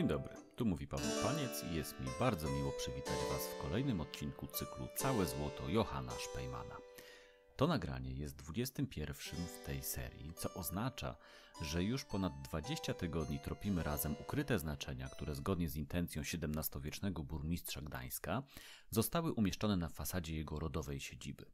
Dzień dobry, tu mówi Paweł Paniec i jest mi bardzo miło przywitać Was w kolejnym odcinku cyklu Całe Złoto Johana Szpejmana. To nagranie jest 21 w tej serii, co oznacza, że już ponad 20 tygodni tropimy razem ukryte znaczenia, które zgodnie z intencją XVII-wiecznego burmistrza Gdańska zostały umieszczone na fasadzie jego rodowej siedziby.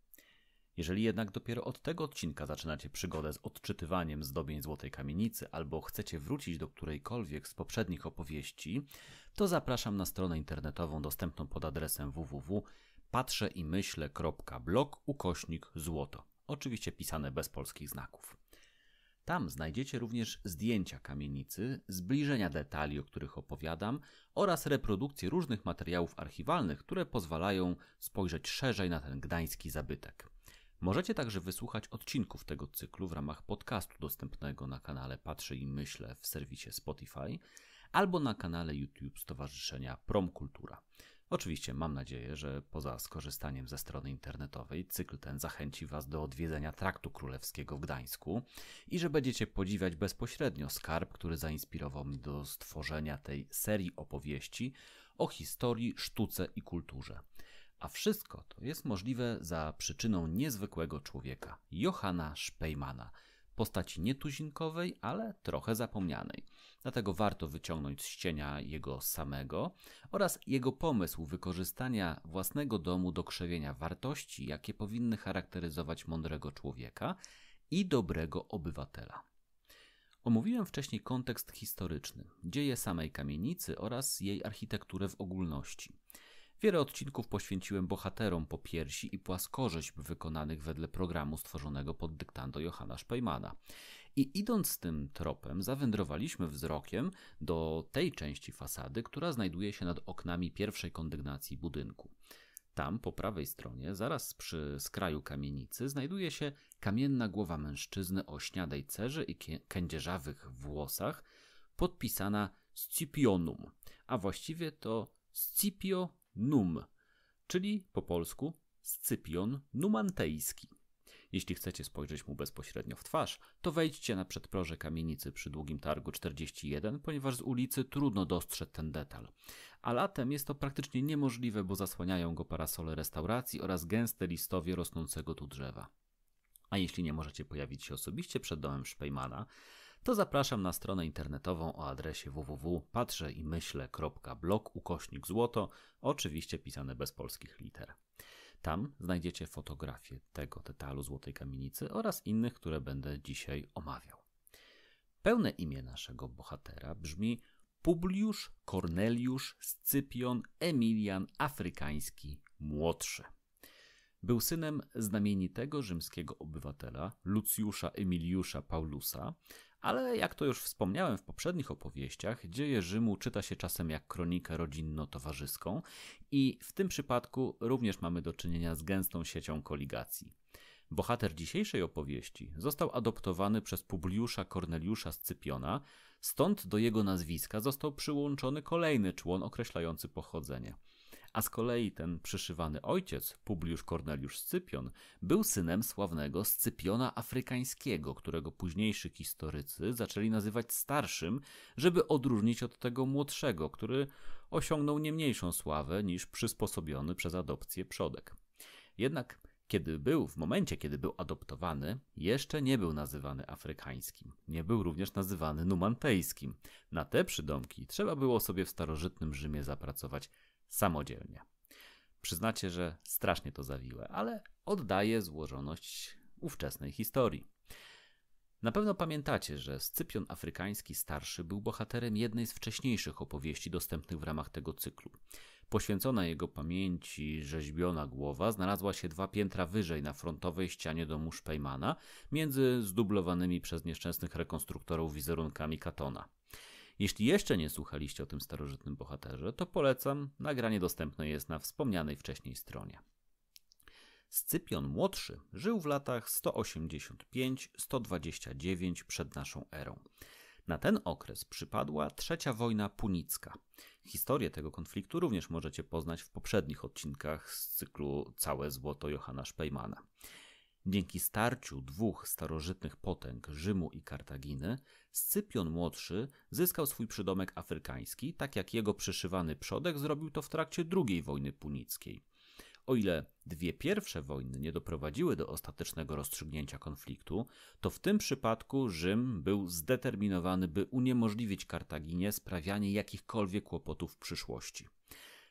Jeżeli jednak dopiero od tego odcinka zaczynacie przygodę z odczytywaniem zdobień Złotej Kamienicy albo chcecie wrócić do którejkolwiek z poprzednich opowieści, to zapraszam na stronę internetową dostępną pod adresem www.patrzeimyśle.blog ukośnik złoto. Oczywiście pisane bez polskich znaków. Tam znajdziecie również zdjęcia kamienicy, zbliżenia detali, o których opowiadam, oraz reprodukcje różnych materiałów archiwalnych, które pozwalają spojrzeć szerzej na ten gdański zabytek. Możecie także wysłuchać odcinków tego cyklu w ramach podcastu dostępnego na kanale Patrzę i Myślę w serwisie Spotify albo na kanale YouTube Stowarzyszenia Promkultura. Oczywiście mam nadzieję, że poza skorzystaniem ze strony internetowej cykl ten zachęci Was do odwiedzenia Traktu Królewskiego w Gdańsku i że będziecie podziwiać bezpośrednio skarb, który zainspirował mnie do stworzenia tej serii opowieści o historii, sztuce i kulturze. A wszystko to jest możliwe za przyczyną niezwykłego człowieka, Johana Szpejmana, postaci nietuzinkowej, ale trochę zapomnianej. Dlatego warto wyciągnąć z cienia jego samego oraz jego pomysł wykorzystania własnego domu do krzewienia wartości, jakie powinny charakteryzować mądrego człowieka i dobrego obywatela. Omówiłem wcześniej kontekst historyczny, dzieje samej kamienicy oraz jej architekturę w ogólności. Wiele odcinków poświęciłem bohaterom po piersi i płaskorzeźb wykonanych wedle programu stworzonego pod dyktando Johanna Szpejmana. I idąc tym tropem, zawędrowaliśmy wzrokiem do tej części fasady, która znajduje się nad oknami pierwszej kondygnacji budynku. Tam po prawej stronie, zaraz przy skraju kamienicy, znajduje się kamienna głowa mężczyzny o śniadej cerze i kędzierzawych włosach, podpisana Scipionum, a właściwie to Scipio num, czyli po polsku Scypion Numantejski. Jeśli chcecie spojrzeć mu bezpośrednio w twarz, to wejdźcie na przedproże kamienicy przy Długim Targu 41, ponieważ z ulicy trudno dostrzec ten detal. A latem jest to praktycznie niemożliwe, bo zasłaniają go parasole restauracji oraz gęste listowie rosnącego tu drzewa. A jeśli nie możecie pojawić się osobiście przed domem Szpejmana, to zapraszam na stronę internetową o adresie www.patrzeimyśle.blog ukośnik złoto, oczywiście pisane bez polskich liter. Tam znajdziecie fotografie tego detalu Złotej Kamienicy oraz innych, które będę dzisiaj omawiał. Pełne imię naszego bohatera brzmi Publiusz Corneliusz Scypion Emilian Afrykański Młodszy. Był synem znamienitego rzymskiego obywatela Luciusza Emiliusza Paulusa, ale jak to już wspomniałem w poprzednich opowieściach, dzieje Rzymu czyta się czasem jak kronikę rodzinno-towarzyską i w tym przypadku również mamy do czynienia z gęstą siecią koligacji. Bohater dzisiejszej opowieści został adoptowany przez Publiusza Korneliusza Scypiona, stąd do jego nazwiska został przyłączony kolejny człon określający pochodzenie – a z kolei ten przyszywany ojciec, Publiusz Korneliusz Scypion, był synem sławnego Scypiona Afrykańskiego, którego późniejszy historycy zaczęli nazywać starszym, żeby odróżnić od tego młodszego, który osiągnął nie mniejszą sławę niż przysposobiony przez adopcję przodek. Jednak kiedy był, w momencie kiedy był adoptowany, jeszcze nie był nazywany afrykańskim. Nie był również nazywany numantejskim. Na te przydomki trzeba było sobie w starożytnym Rzymie zapracować samodzielnie. Przyznacie, że strasznie to zawiłe, ale oddaje złożoność ówczesnej historii. Na pewno pamiętacie, że Scypion Afrykański Starszy był bohaterem jednej z wcześniejszych opowieści dostępnych w ramach tego cyklu. Poświęcona jego pamięci rzeźbiona głowa znalazła się dwa piętra wyżej na frontowej ścianie domu Szpejmana, między zdublowanymi przez nieszczęsnych rekonstruktorów wizerunkami Katona. Jeśli jeszcze nie słuchaliście o tym starożytnym bohaterze, to polecam, nagranie dostępne jest na wspomnianej wcześniej stronie. Scypion młodszy żył w latach 185-129 przed naszą erą. Na ten okres przypadła trzecia wojna punicka. Historię tego konfliktu również możecie poznać w poprzednich odcinkach z cyklu Całe złoto Johana Szpejmana. Dzięki starciu dwóch starożytnych potęg Rzymu i Kartaginy, Scypion młodszy zyskał swój przydomek afrykański, tak jak jego przyszywany przodek zrobił to w trakcie II wojny punickiej. O ile dwie pierwsze wojny nie doprowadziły do ostatecznego rozstrzygnięcia konfliktu, to w tym przypadku Rzym był zdeterminowany, by uniemożliwić Kartaginie sprawianie jakichkolwiek kłopotów w przyszłości.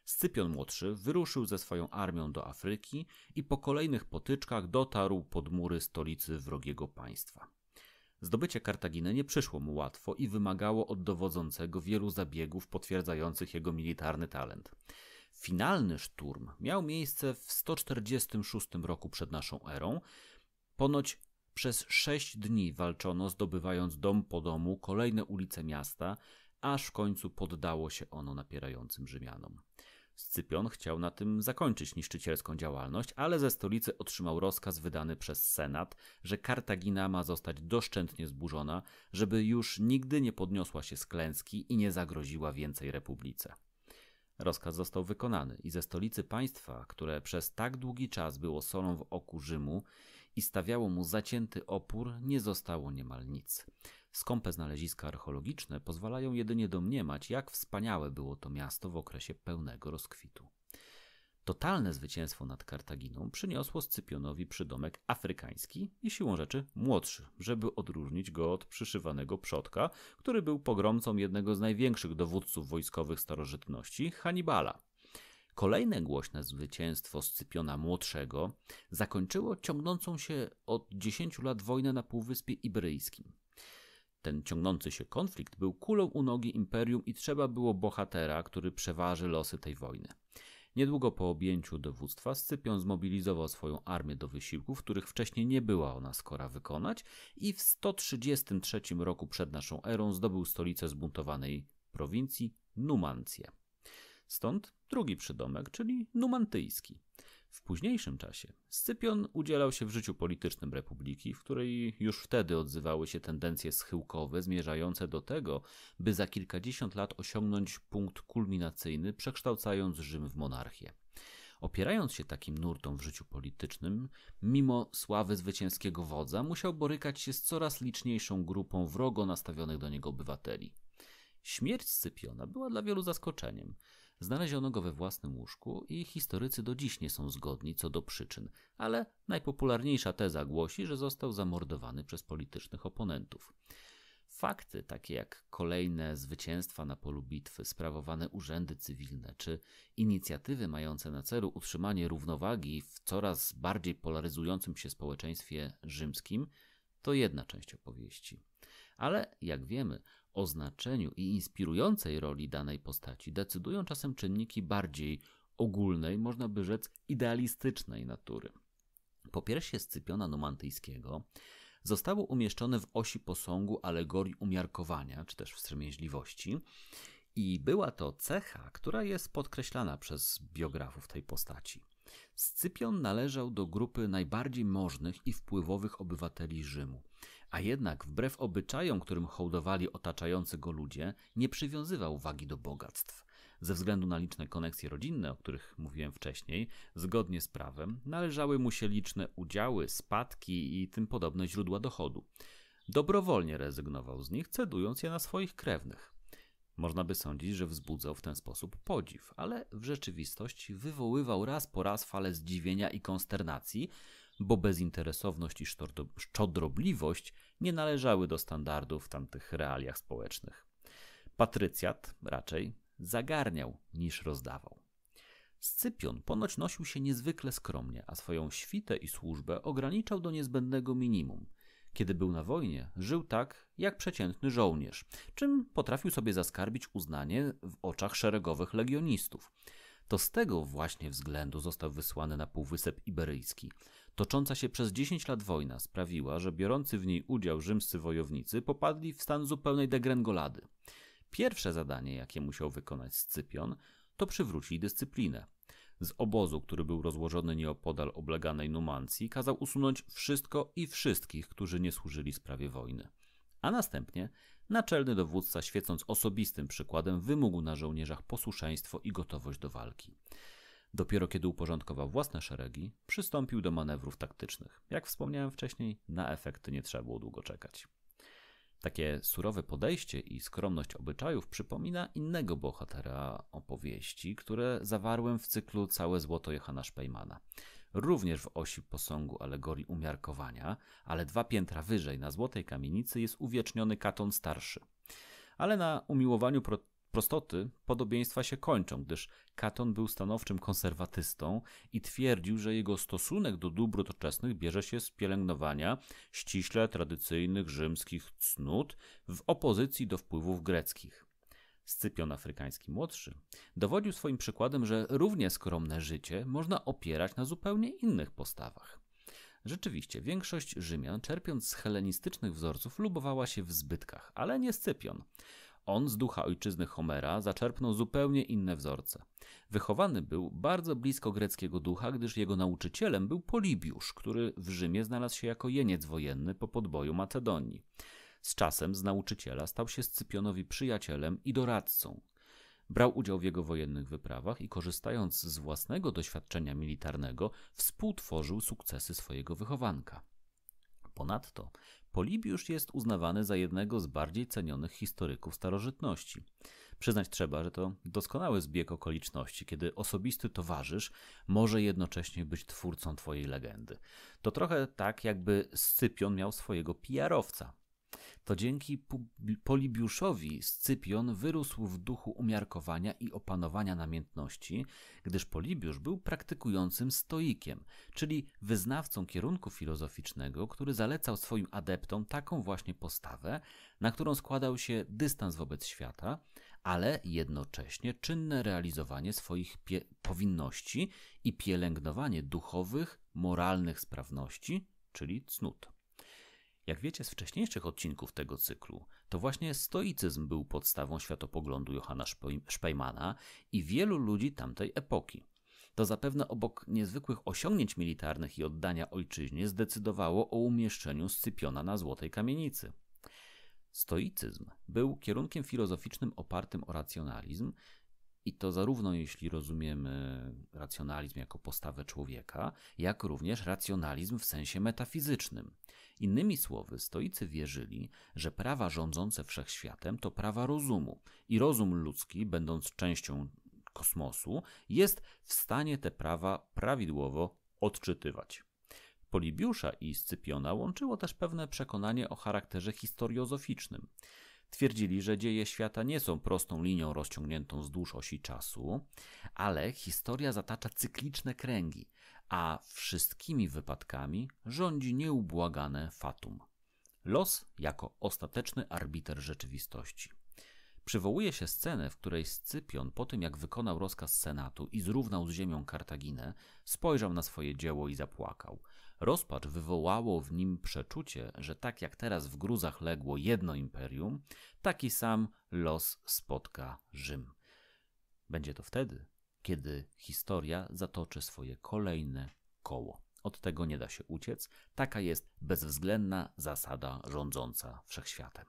Scypion młodszy wyruszył ze swoją armią do Afryki i po kolejnych potyczkach dotarł pod mury stolicy wrogiego państwa. Zdobycie Kartaginy nie przyszło mu łatwo i wymagało od dowodzącego wielu zabiegów potwierdzających jego militarny talent. Finalny szturm miał miejsce w 146 roku przed naszą erą. Ponoć przez sześć dni walczono, zdobywając dom po domu kolejne ulice miasta, aż w końcu poddało się ono napierającym Rzymianom. Scypion chciał na tym zakończyć niszczycielską działalność, ale ze stolicy otrzymał rozkaz wydany przez Senat, że Kartagina ma zostać doszczętnie zburzona, żeby już nigdy nie podniosła się z klęski i nie zagroziła więcej republice. Rozkaz został wykonany i ze stolicy państwa, które przez tak długi czas było solą w oku Rzymu i stawiało mu zacięty opór, nie zostało niemal nic. Skąpe znaleziska archeologiczne pozwalają jedynie domniemać, jak wspaniałe było to miasto w okresie pełnego rozkwitu. Totalne zwycięstwo nad Kartaginą przyniosło Scypionowi przydomek afrykański i siłą rzeczy młodszy, żeby odróżnić go od przyszywanego przodka, który był pogromcą jednego z największych dowódców wojskowych starożytności, Hannibala. Kolejne głośne zwycięstwo Scypiona Młodszego zakończyło ciągnącą się od 10 lat wojnę na Półwyspie Iberyjskim. Ten ciągnący się konflikt był kulą u nogi imperium i trzeba było bohatera, który przeważy losy tej wojny. Niedługo po objęciu dowództwa Scypion zmobilizował swoją armię do wysiłków, których wcześniej nie była ona skora wykonać i w 133 roku przed naszą erą zdobył stolicę zbuntowanej prowincji Numancję. Stąd drugi przydomek, czyli numantyjski. W późniejszym czasie Scypion udzielał się w życiu politycznym republiki, w której już wtedy odzywały się tendencje schyłkowe zmierzające do tego, by za kilkadziesiąt lat osiągnąć punkt kulminacyjny, przekształcając Rzym w monarchię. Opierając się takim nurtom w życiu politycznym, mimo sławy zwycięskiego wodza, musiał borykać się z coraz liczniejszą grupą wrogo nastawionych do niego obywateli. Śmierć Scypiona była dla wielu zaskoczeniem. Znaleziono go we własnym łóżku i historycy do dziś nie są zgodni co do przyczyn, ale najpopularniejsza teza głosi, że został zamordowany przez politycznych oponentów. Fakty takie jak kolejne zwycięstwa na polu bitwy, sprawowane urzędy cywilne czy inicjatywy mające na celu utrzymanie równowagi w coraz bardziej polaryzującym się społeczeństwie rzymskim to jedna część opowieści. Ale jak wiemy, o znaczeniu i inspirującej roli danej postaci decydują czasem czynniki bardziej ogólnej, można by rzec idealistycznej natury. Po pierwsze, Scypiona Numantyjskiego zostało umieszczone w osi posągu alegorii umiarkowania, czy też wstrzemięźliwości, i była to cecha, która jest podkreślana przez biografów tej postaci. Scypion należał do grupy najbardziej możnych i wpływowych obywateli Rzymu. A jednak, wbrew obyczajom, którym hołdowali otaczający go ludzie, nie przywiązywał wagi do bogactw. Ze względu na liczne koneksje rodzinne, o których mówiłem wcześniej, zgodnie z prawem, należały mu się liczne udziały, spadki i tym podobne źródła dochodu. Dobrowolnie rezygnował z nich, cedując je na swoich krewnych. Można by sądzić, że wzbudzał w ten sposób podziw, ale w rzeczywistości wywoływał raz po raz fale zdziwienia i konsternacji, bo bezinteresowność i szczodrobliwość nie należały do standardów w tamtych realiach społecznych. Patrycjat raczej zagarniał niż rozdawał. Scypion ponoć nosił się niezwykle skromnie, a swoją świtę i służbę ograniczał do niezbędnego minimum. Kiedy był na wojnie, żył tak jak przeciętny żołnierz, czym potrafił sobie zaskarbić uznanie w oczach szeregowych legionistów. To z tego właśnie względu został wysłany na Półwysep Iberyjski. Tocząca się przez 10 lat wojna sprawiła, że biorący w niej udział rzymscy wojownicy popadli w stan zupełnej degrengolady. Pierwsze zadanie, jakie musiał wykonać Scypion, to przywrócić dyscyplinę z obozu, który był rozłożony nieopodal obleganej Numancji, kazał usunąć wszystko i wszystkich, którzy nie służyli sprawie wojny. A następnie naczelny dowódca, świecąc osobistym przykładem, wymógł na żołnierzach posłuszeństwo i gotowość do walki. Dopiero kiedy uporządkował własne szeregi, przystąpił do manewrów taktycznych. Jak wspomniałem wcześniej, na efekty nie trzeba było długo czekać. Takie surowe podejście i skromność obyczajów przypomina innego bohatera opowieści, które zawarłem w cyklu Całe Złoto Johana Szpejmana. Również w osi posągu alegorii umiarkowania, ale dwa piętra wyżej na Złotej Kamienicy jest uwieczniony Katon Starszy. Ale na umiłowaniu pro prostoty podobieństwa się kończą, gdyż Katon był stanowczym konserwatystą i twierdził, że jego stosunek do dóbr doczesnych bierze się z pielęgnowania ściśle tradycyjnych rzymskich cnót w opozycji do wpływów greckich. Scypion Afrykański Młodszy dowodził swoim przykładem, że równie skromne życie można opierać na zupełnie innych postawach. Rzeczywiście, większość Rzymian, czerpiąc z helenistycznych wzorców, lubowała się w zbytkach, ale nie Scypion. On z ducha ojczyzny Homera zaczerpnął zupełnie inne wzorce. Wychowany był bardzo blisko greckiego ducha, gdyż jego nauczycielem był Polibiusz, który w Rzymie znalazł się jako jeniec wojenny po podboju Macedonii. Z czasem z nauczyciela stał się Scypionowi przyjacielem i doradcą. Brał udział w jego wojennych wyprawach i korzystając z własnego doświadczenia militarnego, współtworzył sukcesy swojego wychowanka. Ponadto Polibiusz jest uznawany za jednego z bardziej cenionych historyków starożytności. Przyznać trzeba, że to doskonały zbieg okoliczności, kiedy osobisty towarzysz może jednocześnie być twórcą twojej legendy. To trochę tak, jakby Scypion miał swojego pijarowca, to dzięki Polibiuszowi Scypion wyrósł w duchu umiarkowania i opanowania namiętności, gdyż Polibiusz był praktykującym stoikiem, czyli wyznawcą kierunku filozoficznego, który zalecał swoim adeptom taką właśnie postawę, na którą składał się dystans wobec świata, ale jednocześnie czynne realizowanie swoich powinności i pielęgnowanie duchowych, moralnych sprawności, czyli cnót. Jak wiecie z wcześniejszych odcinków tego cyklu, to właśnie stoicyzm był podstawą światopoglądu Johanna Szpejmana i wielu ludzi tamtej epoki. To zapewne obok niezwykłych osiągnięć militarnych i oddania ojczyźnie zdecydowało o umieszczeniu Scypiona na złotej kamienicy. Stoicyzm był kierunkiem filozoficznym opartym o racjonalizm, i to zarówno jeśli rozumiemy racjonalizm jako postawę człowieka, jak również racjonalizm w sensie metafizycznym. Innymi słowy, stoicy wierzyli, że prawa rządzące wszechświatem to prawa rozumu i rozum ludzki, będąc częścią kosmosu, jest w stanie te prawa prawidłowo odczytywać. Polibiusza i Scypiona łączyło też pewne przekonanie o charakterze historiozoficznym. Twierdzili, że dzieje świata nie są prostą linią rozciągniętą wzdłuż osi czasu, ale historia zatacza cykliczne kręgi, a wszystkimi wypadkami rządzi nieubłagane fatum. Los jako ostateczny arbiter rzeczywistości. Przywołuje się scenę, w której Scypion, po tym jak wykonał rozkaz Senatu i zrównał z ziemią Kartaginę, spojrzał na swoje dzieło i zapłakał. Rozpacz wywołało w nim przeczucie, że tak jak teraz w gruzach legło jedno imperium, taki sam los spotka Rzym. Będzie to wtedy, kiedy historia zatoczy swoje kolejne koło. Od tego nie da się uciec. Taka jest bezwzględna zasada rządząca wszechświatem.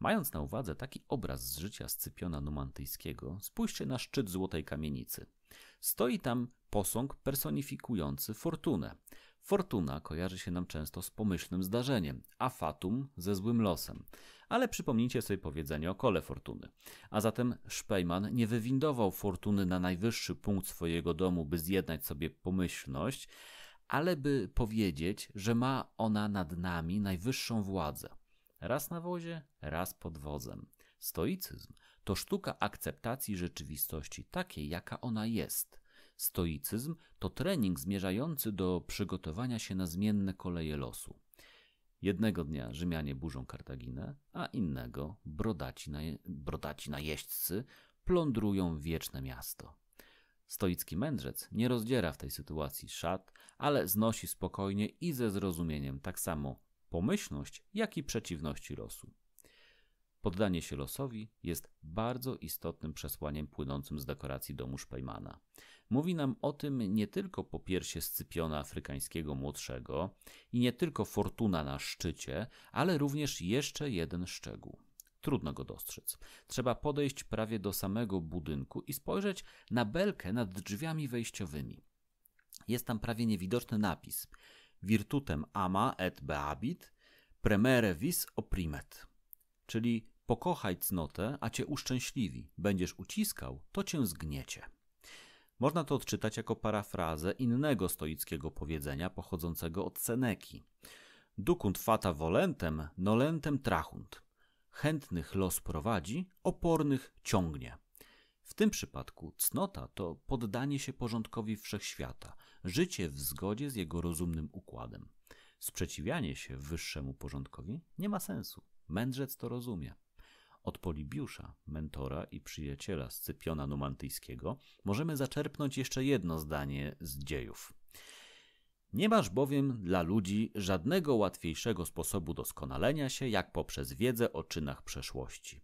Mając na uwadze taki obraz z życia Scypiona Numantyjskiego, spójrzcie na szczyt Złotej Kamienicy. Stoi tam posąg personifikujący fortunę. Fortuna kojarzy się nam często z pomyślnym zdarzeniem, a fatum ze złym losem. Ale przypomnijcie sobie powiedzenie o kole fortuny. A zatem Szpejman nie wywindował fortuny na najwyższy punkt swojego domu, by zjednać sobie pomyślność, ale by powiedzieć, że ma ona nad nami najwyższą władzę. Raz na wozie, raz pod wozem. Stoicyzm to sztuka akceptacji rzeczywistości takiej, jaka ona jest – Stoicyzm to trening zmierzający do przygotowania się na zmienne koleje losu. Jednego dnia Rzymianie burzą Kartaginę, a innego brodaci, brodaci najeźdźcy plądrują wieczne miasto. Stoicki mędrzec nie rozdziera w tej sytuacji szat, ale znosi spokojnie i ze zrozumieniem tak samo pomyślność, jak i przeciwności losu. Poddanie się losowi jest bardzo istotnym przesłaniem płynącym z dekoracji domu Szpejmana. Mówi nam o tym nie tylko piersie Scypiona Afrykańskiego Młodszego i nie tylko fortuna na szczycie, ale również jeszcze jeden szczegół. Trudno go dostrzec. Trzeba podejść prawie do samego budynku i spojrzeć na belkę nad drzwiami wejściowymi. Jest tam prawie niewidoczny napis: Virtutem ama et beabit, premere vis oprimet. Czyli Pokochaj cnotę, a cię uszczęśliwi. Będziesz uciskał, to cię zgniecie. Można to odczytać jako parafrazę innego stoickiego powiedzenia pochodzącego od Seneki. Dukunt fata volentem, nolentem trahunt. Chętnych los prowadzi, opornych ciągnie. W tym przypadku cnota to poddanie się porządkowi wszechświata, życie w zgodzie z jego rozumnym układem. Sprzeciwianie się wyższemu porządkowi nie ma sensu. Mędrzec to rozumie. Od Polibiusza, mentora i przyjaciela Scypiona Numantyjskiego, możemy zaczerpnąć jeszcze jedno zdanie z dziejów. Nie masz bowiem dla ludzi żadnego łatwiejszego sposobu doskonalenia się, jak poprzez wiedzę o czynach przeszłości.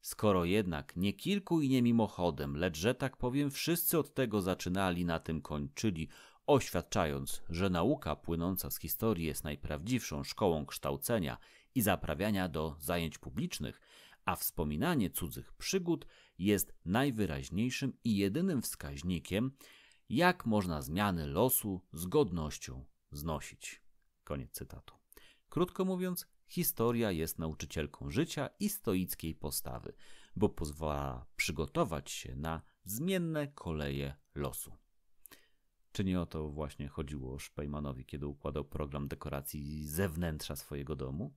Skoro jednak nie kilku i nie mimochodem, lecz że tak powiem, wszyscy od tego zaczynali, na tym kończyli, oświadczając, że nauka płynąca z historii jest najprawdziwszą szkołą kształcenia i zaprawiania do zajęć publicznych, a wspominanie cudzych przygód jest najwyraźniejszym i jedynym wskaźnikiem, jak można zmiany losu z godnością znosić. Koniec cytatu. Krótko mówiąc, historia jest nauczycielką życia i stoickiej postawy, bo pozwala przygotować się na zmienne koleje losu. Czy nie o to właśnie chodziło Szpejmanowi, kiedy układał program dekoracji zewnętrza swojego domu?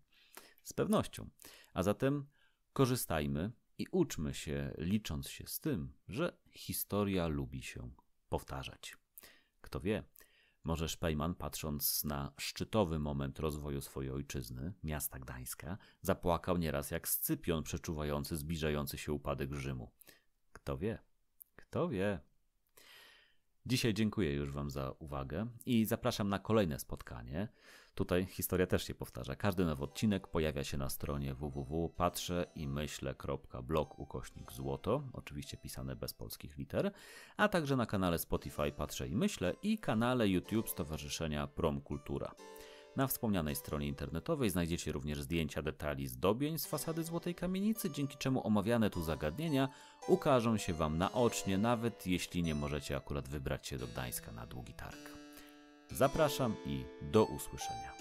Z pewnością. A zatem Korzystajmy i uczmy się, licząc się z tym, że historia lubi się powtarzać. Kto wie, może Szpejman, patrząc na szczytowy moment rozwoju swojej ojczyzny, miasta Gdańska, zapłakał nieraz jak Scypion przeczuwający zbliżający się upadek Rzymu. Kto wie? Kto wie? Dzisiaj dziękuję już Wam za uwagę i zapraszam na kolejne spotkanie. Tutaj historia też się powtarza. Każdy nowy odcinek pojawia się na stronie www.patrzę i myślę.blog ukośnik złoto, oczywiście pisane bez polskich liter, a także na kanale Spotify Patrze i Myślę i kanale YouTube Stowarzyszenia Prom Kultura. Na wspomnianej stronie internetowej znajdziecie również zdjęcia detali zdobień z fasady Złotej Kamienicy, dzięki czemu omawiane tu zagadnienia ukażą się Wam naocznie, nawet jeśli nie możecie akurat wybrać się do Gdańska na długi targ. Zapraszam i do usłyszenia.